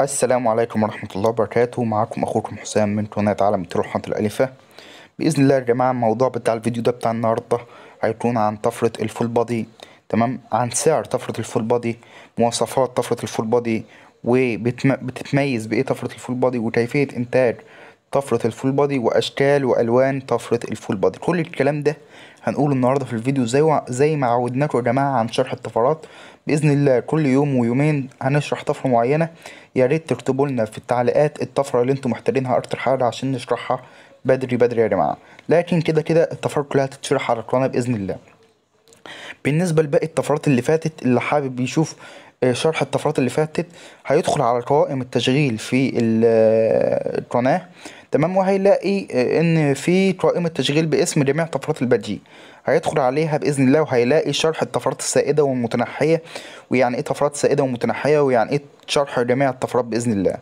السلام عليكم ورحمة الله وبركاته معكم أخوكم حسام من قناة عالم تروحة الألفة بإذن الله يا جماعة الموضوع بتاع الفيديو ده بتاع النهاردة هيكون عن طفرة الفول بادي تمام عن سعر طفرة الفول بادي مواصفات طفرة الفول بادي وبتتميز بإيه طفرة الفول بادي وكيفية إنتاج طفرة الفول بادي وأشكال وألوان طفرة الفول بادي كل الكلام ده هنقوله النهاردة في الفيديو زي, زي ما عودناكم يا جماعة عن شرح الطفرات بإذن الله كل يوم ويومين هنشرح طفرة معينة يا ريت تكتبوا لنا في التعليقات الطفرة اللي انتم محتاجينها أكتر حاجة عشان نشرحها بدري بدري يا جماعة لكن كده كده الطفرات كلها هتتشرح على القناة بإذن الله بالنسبة لباقي الطفرات اللي فاتت اللي حابب يشوف آه، شرح الطفرات اللي فاتت هيدخل على قوائم التشغيل في القناة آه، تمام وهيلاقي آه، ان في قائمة تشغيل باسم جميع طفرات البديهي هيدخل عليها باذن الله وهيلاقي شرح الطفرات السائدة والمتنحية ويعني ايه طفرات سائدة ومتنحية ويعني ايه شرح جميع الطفرات باذن الله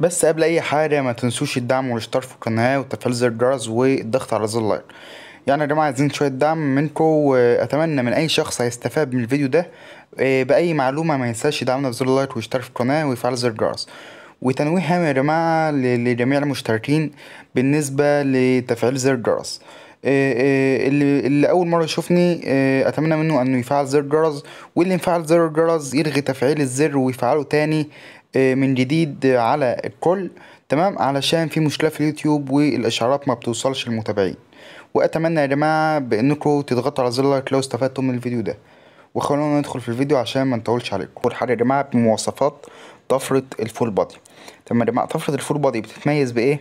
بس قبل اي حاجة ما تنسوش الدعم والاشتراك في القناة وتفعيل زر الجرس والضغط على زر اللايك يعني يا جماعه عايزين شويه دعم منكم واتمنى من اي شخص هيستفاد من الفيديو ده آه، باي معلومه ما ينساش يدعمنا بزر اللايك ويشترك في القناه ويفعل زر الجرس وتنويه هام يا جماعه لجميع المشتركين بالنسبه لتفعيل زر الجرس آه، آه، اللي, اللي اول مره يشوفني اتمنى منه انه يفعل زر الجرس واللي يفعل زر الجرس يلغي تفعيل الزر ويفعله تاني من جديد على الكل تمام علشان في مشكله في اليوتيوب والاشعارات ما بتوصلش للمتابعين واتمنى يا جماعه بانكم تضغطوا على زر لايك لو استفدتوا من الفيديو ده وخلونا ندخل في الفيديو عشان ما نطولش عليكم اول حاجه يا جماعه بمواصفات طفره الفول بادي تمام يا جماعه طفره الفول بادي بتتميز بايه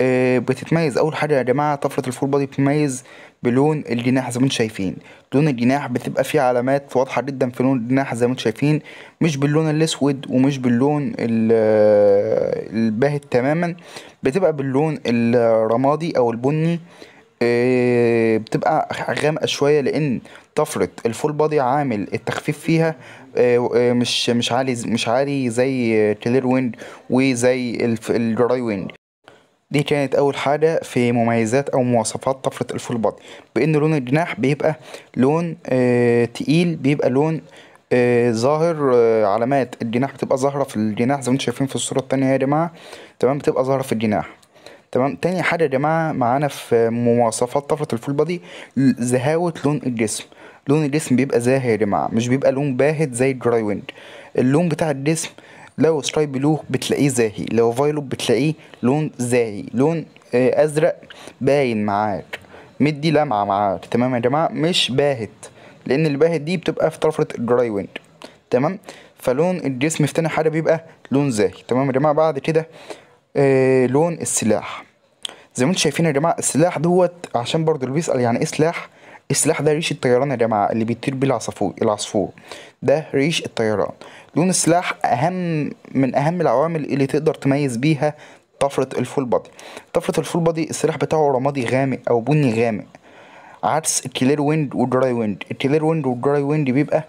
آه بتتميز اول حاجه يا جماعه طفره الفول بادي بتتميز بلون الجناح زي ما انتم شايفين لون الجناح بتبقى فيه علامات واضحه جدا في لون الجناح زي ما انتم شايفين مش باللون الاسود ومش باللون آه، الباهت تماما بتبقى باللون الرمادي او البني آه، بتبقى غامقه شويه لان طفره الفول بادي عامل التخفيف فيها آه، آه، مش مش عالي مش عالي زي كلير ويند وزي الدراي ويند دي كانت اول حاجه في مميزات او مواصفات طفره الفول بادي بان لون الجناح بيبقى لون تقيل بيبقى لون ظاهر علامات الجناح بتبقى ظاهره في الجناح زي ما انتم شايفين في الصوره التانية يا جماعه تمام بتبقى ظاهره في الجناح تمام تاني حاجه يا جماعه معانا في مواصفات طفره الفول بادي زهاوه لون الجسم لون الجسم بيبقى زاهي يا جماعه مش بيبقى لون باهت زي الدراي ويند اللون بتاع الجسم لو ستراي بلو بتلاقيه زاهي لو فايلوت بتلاقيه لون زاهي لون آه، ازرق باين معاك مدي لمعه معاك تمام يا جماعه مش باهت لان الباهت دي بتبقى في طفره الدراي ويند تمام فلون الجسم في تاني حاجه بيبقى لون زاهي تمام يا جماعه بعد كده آه، لون السلاح زي ما انتم شايفين يا جماعه السلاح دوت عشان برضو اللي بيسال يعني ايه سلاح السلاح ده ريش الطيران يا جماعه اللي بيطير بيه العصفور العصفور ده ريش الطيران لون السلاح اهم من اهم العوامل اللي تقدر تميز بيها طفره الفول بادي طفره الفول بادي السلاح بتاعه رمادي غامق او بني غامق عكس الكلير ويند والدراي ويند الكلير ويند والدراي ويند بيبقى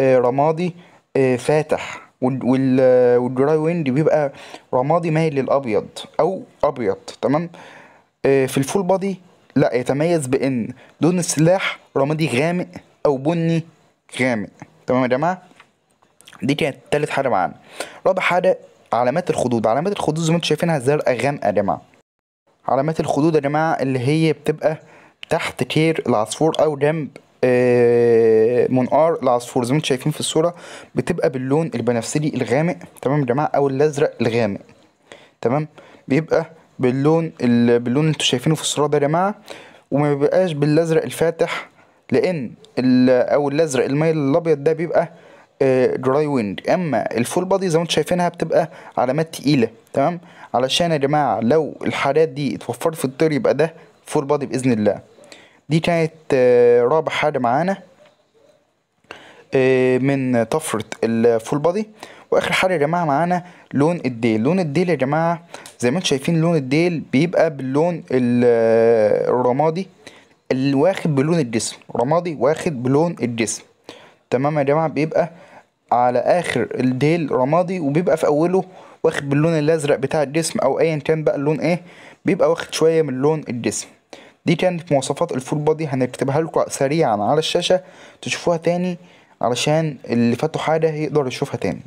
آه، رمادي آه، فاتح والدراي ويند بيبقى رمادي مايل للابيض او ابيض تمام آه، في الفول بادي لا يتميز بان دون السلاح رمادي غامق او بني غامق تمام يا جماعه دي كانت تالت حاجه معانا رابع حاجه علامات الخدود علامات الخدود زي ما انتم شايفينها زرقاء غامقه يا جماعه علامات الخدود يا جماعه اللي هي بتبقى تحت كير العصفور او جنب آه، منقار العصفور زي ما انتم شايفين في الصوره بتبقى باللون البنفسجي الغامق تمام يا جماعه او الازرق الغامق تمام بيبقى باللون باللون اللي انتم شايفينه في الصوره ده يا جماعه وما بيبقاش بالازرق الفاتح لان او الازرق الميل الابيض ده بيبقى دراي آه، ويند اما الفول بادي زي ما انتم شايفينها بتبقى علامات تقيله تمام علشان يا جماعه لو الحالات دي اتوفرت في الطير يبقى ده فول بادي باذن الله دي كانت آه، رابع حاجة معانا آه، من طفرة الفول بادي واخر حاجه يا جماعه معانا لون الديل لون الديل يا جماعه زي ما انتم شايفين لون الديل بيبقى باللون آه، الرمادي الواخد بلون الجسم رمادي واخد بلون الجسم تمام يا جماعه بيبقى على اخر الديل رمادي وبيبقى في اوله واخد باللون الازرق بتاع الجسم او ايا كان بقى اللون ايه بيبقى واخد شويه من لون الجسم دي كانت مواصفات الفول بودي هنكتبها لكم سريعا على الشاشة تشوفوها تاني علشان اللي فاتوا حاجة يقدر يشوفها تاني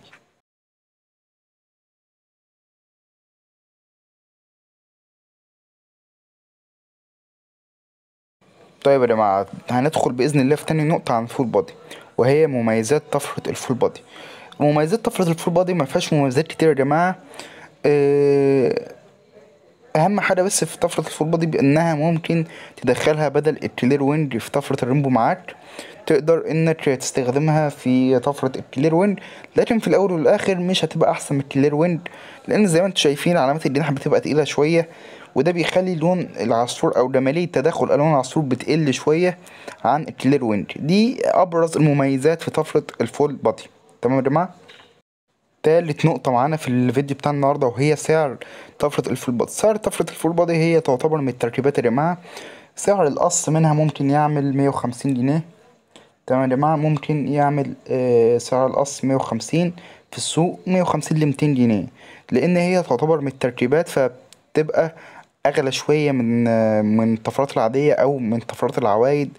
طيب يا جماعة هندخل بإذن الله في تاني نقطة عن الفول بودي وهي مميزات طفرة الفول بودي مميزات طفرة الفول بودي ما فيهاش مميزات كتير يا جماعة آه، اهم حاجه بس في طفره الفول بادي بانها ممكن تدخلها بدل الكلير وينج في طفره الرينبو معاك تقدر انك تستخدمها في طفره الكلير وينج لكن في الاول والاخر مش هتبقى احسن من الكلير وينج لان زي ما انتم شايفين علامات الجناح بتبقى تقيله شويه وده بيخلي لون العصفور او جماليه تداخل الوان العصفور بتقل شويه عن الكلير وينج دي ابرز المميزات في طفره الفول بادي تمام يا جماعه تالت نقطة معانا في الفيديو بتاع النهاردة وهي سعر طفرة الفول بادي سعر طفرة الفول بادي هي تعتبر من التركيبات اللي معاها سعر القص منها ممكن يعمل مية وخمسين جنيه تمام يا جماعة ممكن يعمل آه، سعر القص مية وخمسين في السوق مية وخمسين لميتين جنيه لأن هي تعتبر من التركيبات فبتبقى أغلى شوية من آه، من الطفرات العادية أو من طفرات العوايد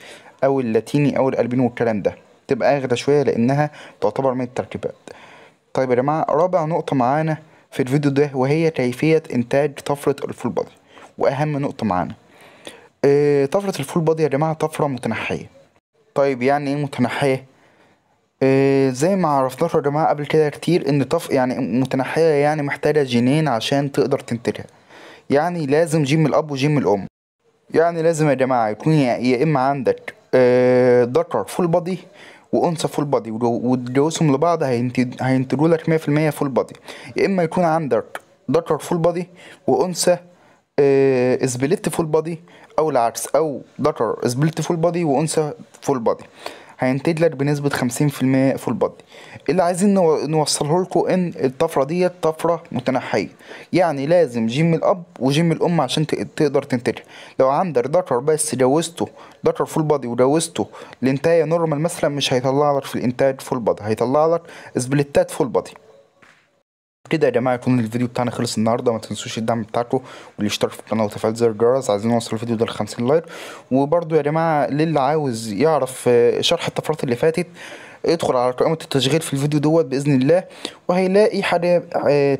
أو اللاتيني أو الألبين والكلام ده تبقى أغلى شوية لأنها تعتبر من التركيبات طيب يا جماعة رابع نقطة معانا في الفيديو ده وهي كيفية إنتاج طفرة الفول بادي وأهم نقطة معانا آه، طفرة الفول بادي يا جماعة طفرة متنحية طيب يعني إيه متنحية؟ آه، زي ما عرفناه يا جماعة قبل كده كتير إن طف يعني متنحية يعني محتاجة جينين عشان تقدر تنتجها يعني لازم جيم الأب وجيم الأم يعني لازم يا جماعة يكون يا إما عندك آه، ذكر فول بادي وانثى فول بادي وتجوزهم لبعض هينتجوا لك مية في المية فول بادي يا اما يكون عندك ذكر فول بادي وانثى آه، اسبليت فول بادي او العكس او ذكر اسبليت فول بادي وانثى فول بادي هينتج لك بنسبة 50% فول بادي اللي عايزين نوصله لكم ان الطفرة ديت طفرة متنحية يعني لازم جيم الاب وجيم الام عشان تقدر تنتجها لو عندك ذكر بس جوزته ذكر فول بادي وجوزته لانتايه نورمال مثلا مش هيطلع لك في الانتاج فول بادي هيطلع لك سبليتات فول بادي كده يا جماعه يكون الفيديو بتاعنا خلص النهارده ما تنسوش الدعم بتاعكم والاشتراك في القناه وتفعيل زر الجرس عايزين نوصل الفيديو ده ل 50 لايك وبرده يا جماعه للي عاوز يعرف آه، شرح الطفرات اللي فاتت يدخل على قائمة التشغيل في الفيديو دوت بإذن الله وهيلاقي حاجة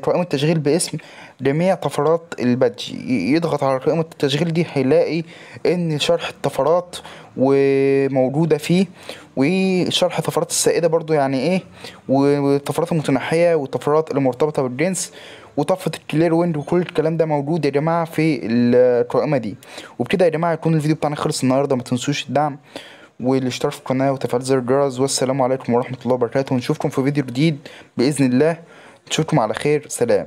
قائمة تشغيل باسم جميع طفرات البادج يضغط على قائمة التشغيل دي هيلاقي إن شرح الطفرات وموجودة فيه وشرح طفرات السائدة برضو يعني إيه والطفرات المتنحية والطفرات المرتبطة بالجنس وطفة الكلير ويند وكل الكلام ده موجود يا جماعة في القائمة دي وبكده يا جماعة يكون الفيديو بتاعنا خلص النهاردة ما تنسوش الدعم والاشتراك في القناة وتفعيل زر الجرس والسلام عليكم ورحمة الله وبركاته ونشوفكم في فيديو جديد بإذن الله نشوفكم على خير سلام